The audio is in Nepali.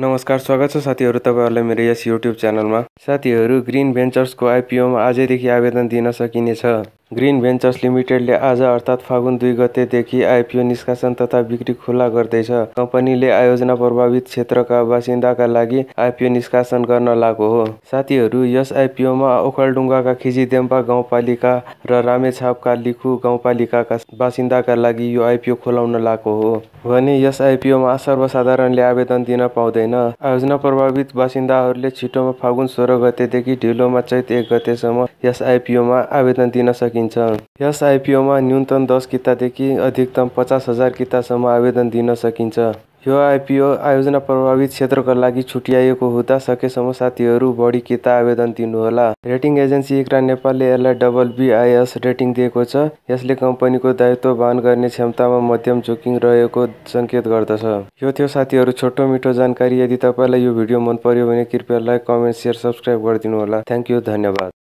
नमस्कार स्वागत छ साथीहरू तपाईँहरूलाई मेरो यस युट्युब च्यानलमा साथीहरू ग्रिन भेन्चर्सको आइपिओमा आजैदेखि आवेदन दिन सकिनेछ ग्रिन भेन्चर्स लिमिटेडले आज अर्थात् फागुन दुई गतेदेखि आइपिओ निष्कासन तथा बिक्री खुला गर्दैछ कम्पनीले आयोजना प्रभावित क्षेत्रका बासिन्दाका लागि आइपिओ निष्कासन गर्न लागु हो साथीहरू यस आइपिओमा ओखलडुङ्गाका खिजीदेम्पा गाउँपालिका र रामेछापका लिखु गाउँपालिकाका बासिन्दाका लागि यो आइपिओ खुलाउन लागु हो भने यस आइपिओमा सर्वसाधारणले आवेदन दिन पाउँदैन आयोजना प्रभावित बासिन्दाहरूले छिटोमा फागुन सोह्र गतेदेखि ढिलोमा चैत एक गतेसम्म यस आइपिओमा आवेदन दिन सकिन्छ सकिन्छ यस आइपिओमा न्यूनतम दस किताबदेखि अधिकतम पचास हजार किताबसम्म आवेदन दिन सकिन्छ यो आइपिओ आयोजना प्रभावित क्षेत्रका लागि छुट्याइएको हुँदा सकेसम्म साथीहरू बढी किता आवेदन दिनुहोला रेटिङ एजेन्सी इक्रा नेपालले यसलाई डबल बिआइएस रेटिङ दिएको छ यसले कम्पनीको दायित्व वहन गर्ने क्षमतामा मध्यम जोखिम रहेको सङ्केत गर्दछ यो थियो साथीहरू छोटो मिठो जानकारी यदि तपाईँलाई यो भिडियो मन पर्यो भने कृपया लाइक कमेन्ट सेयर सब्सक्राइब गरिदिनुहोला थ्याङ्क यू धन्यवाद